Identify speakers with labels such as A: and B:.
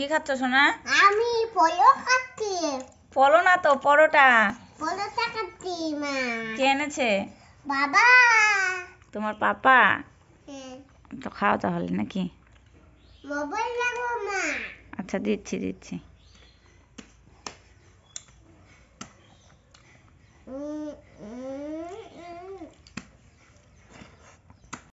A: কি খাচ্ছ সোনা আমি পলো খাচ্ছি পলো না তো পরোটা পরোটা খাচ্ছি মা কে এনেছে বাবা তোমার পাপা হ্যাঁ।
B: তো খাও তাহলে নাকি
A: মোবাইল লাগো মা
B: আচ্ছা দিচ্ছি দিচ্ছি